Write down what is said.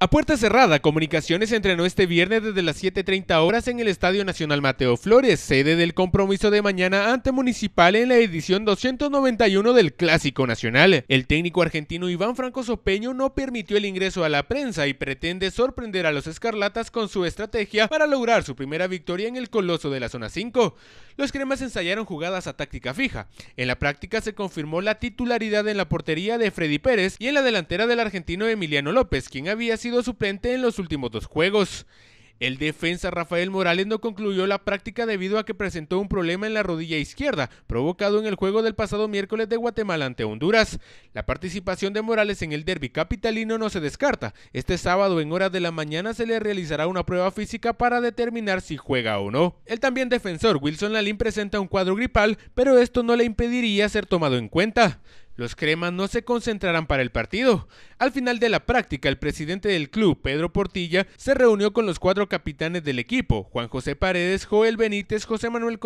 A puerta cerrada, Comunicaciones entrenó este viernes desde las 7.30 horas en el Estadio Nacional Mateo Flores, sede del compromiso de mañana ante Municipal en la edición 291 del Clásico Nacional. El técnico argentino Iván Franco Sopeño no permitió el ingreso a la prensa y pretende sorprender a los escarlatas con su estrategia para lograr su primera victoria en el Coloso de la Zona 5. Los cremas ensayaron jugadas a táctica fija. En la práctica se confirmó la titularidad en la portería de Freddy Pérez y en la delantera del argentino Emiliano López, quien había sido suplente en los últimos dos juegos. El defensa Rafael Morales no concluyó la práctica debido a que presentó un problema en la rodilla izquierda, provocado en el juego del pasado miércoles de Guatemala ante Honduras. La participación de Morales en el derby capitalino no se descarta. Este sábado en horas de la mañana se le realizará una prueba física para determinar si juega o no. El también defensor Wilson Lalín presenta un cuadro gripal, pero esto no le impediría ser tomado en cuenta. Los cremas no se concentrarán para el partido. Al final de la práctica, el presidente del club, Pedro Portilla, se reunió con los cuatro capitanes del equipo, Juan José Paredes, Joel Benítez, José Manuel